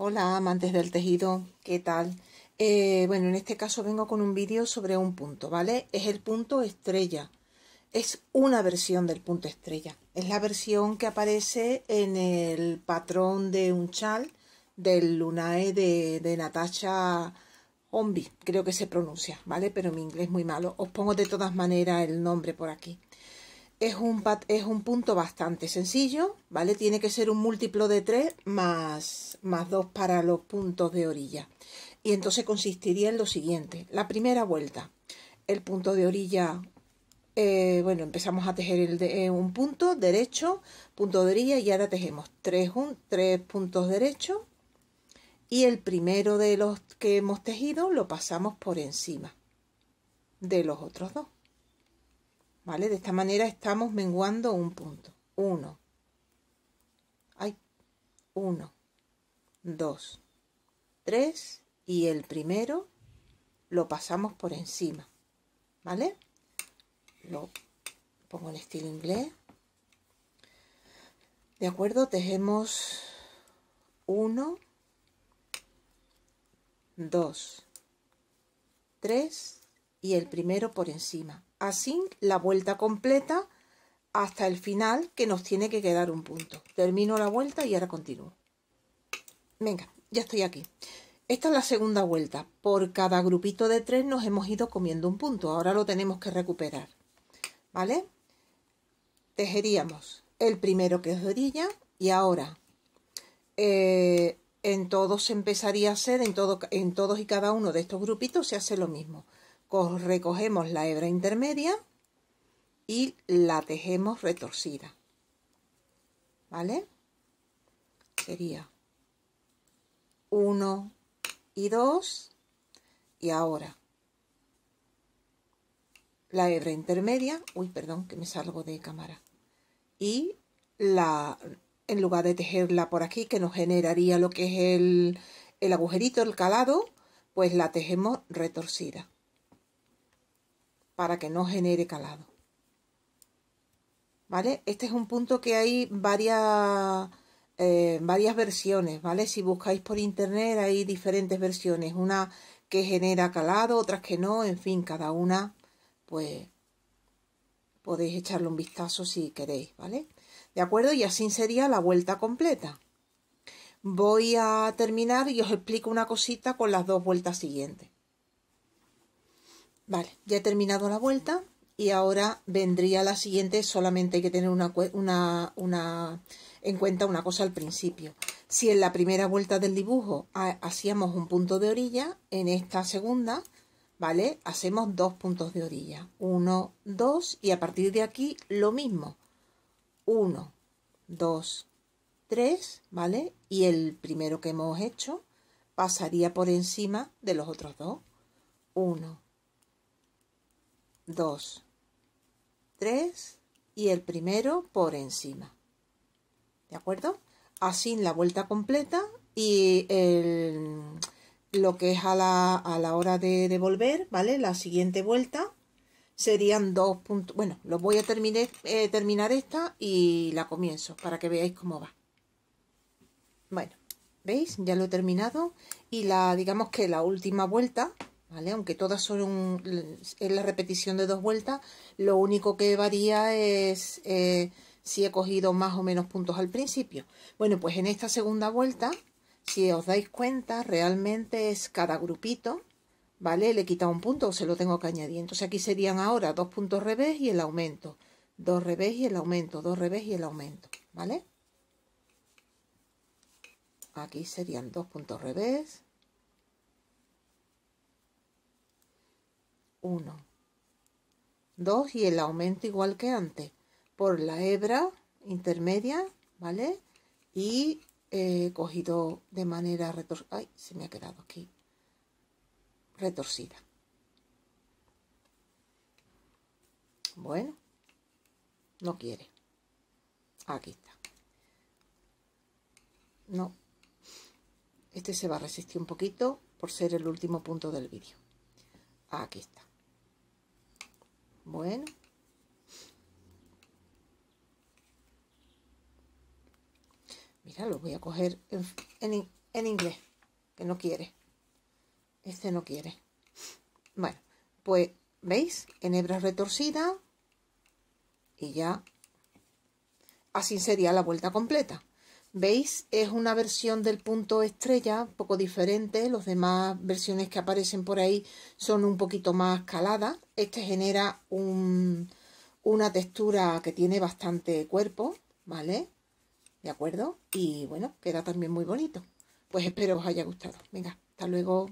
Hola amantes del tejido, ¿qué tal? Eh, bueno, en este caso vengo con un vídeo sobre un punto, ¿vale? Es el punto estrella, es una versión del punto estrella, es la versión que aparece en el patrón de un chal del Lunae de, de Natasha Ombi, creo que se pronuncia, ¿vale? Pero mi inglés es muy malo, os pongo de todas maneras el nombre por aquí es un, es un punto bastante sencillo, ¿vale? Tiene que ser un múltiplo de 3 más, 2 para los puntos de orilla. Y entonces consistiría en lo siguiente. La primera vuelta, el punto de orilla, eh, bueno, empezamos a tejer el de, eh, un punto derecho, punto de orilla y ahora tejemos 3 tres, tres puntos derechos y el primero de los que hemos tejido lo pasamos por encima de los otros dos. ¿Vale? De esta manera estamos menguando un punto. Uno, Hay 1, 2, y el primero lo pasamos por encima. ¿Vale? Lo pongo en estilo inglés. De acuerdo, tejemos uno, dos, tres, y el primero por encima así la vuelta completa hasta el final que nos tiene que quedar un punto. Termino la vuelta y ahora continúo. Venga, ya estoy aquí. Esta es la segunda vuelta. Por cada grupito de tres nos hemos ido comiendo un punto. Ahora lo tenemos que recuperar. ¿Vale? Tejeríamos el primero que es de orilla y ahora eh, en todos empezaría a ser, en, todo, en todos y cada uno de estos grupitos se hace lo mismo recogemos la hebra intermedia y la tejemos retorcida. ¿Vale? Sería 1 y 2 y ahora la hebra intermedia, uy, perdón, que me salgo de cámara. Y la en lugar de tejerla por aquí que nos generaría lo que es el el agujerito, el calado, pues la tejemos retorcida para que no genere calado. ¿Vale? Este es un punto que hay varias, eh, varias versiones, ¿vale? Si buscáis por internet hay diferentes versiones, una que genera calado, otras que no, en fin, cada una, pues podéis echarle un vistazo si queréis, ¿vale? ¿De acuerdo? Y así sería la vuelta completa. Voy a terminar y os explico una cosita con las dos vueltas siguientes. Vale, ya he terminado la vuelta y ahora vendría la siguiente, solamente hay que tener una, una, en cuenta una cosa al principio. Si en la primera vuelta del dibujo hacíamos un punto de orilla, en esta segunda, ¿vale? Hacemos dos puntos de orilla. Uno, dos, y a partir de aquí lo mismo. Uno, dos, tres, ¿vale? Y el primero que hemos hecho pasaría por encima de los otros dos. Uno, 2, 3 y el primero por encima. ¿De acuerdo? Así la vuelta completa y el, lo que es a la, a la hora de devolver, ¿vale? La siguiente vuelta serían dos puntos. Bueno, los voy a terminar, eh, terminar esta y la comienzo para que veáis cómo va. Bueno, ¿veis? Ya lo he terminado y la digamos que la última vuelta ¿vale? Aunque todas son en la repetición de dos vueltas, lo único que varía es eh, si he cogido más o menos puntos al principio. Bueno, pues en esta segunda vuelta, si os dais cuenta, realmente es cada grupito, ¿vale? Le he quitado un punto o se lo tengo que añadir. Entonces aquí serían ahora dos puntos revés y el aumento. Dos revés y el aumento, dos revés y el aumento, ¿vale? Aquí serían dos puntos revés, 1. 2 y el aumento igual que antes por la hebra intermedia, ¿vale? Y he eh, cogido de manera retorcida. Ay, se me ha quedado aquí. Retorcida. Bueno, no quiere. Aquí está. No. Este se va a resistir un poquito por ser el último punto del vídeo. Aquí está. Bueno. Mira, lo voy a coger en, inglés, que no quiere. Este no quiere. Bueno, pues, ¿veis? En hebras retorcida y ya. Así sería la vuelta completa. ¿Veis? Es una versión del punto estrella, un poco diferente. Los demás versiones que aparecen por ahí son un poquito más caladas. Este genera una textura que tiene bastante cuerpo, ¿vale? ¿De acuerdo? Y bueno, queda también muy bonito. Pues espero os haya gustado. Venga, hasta luego.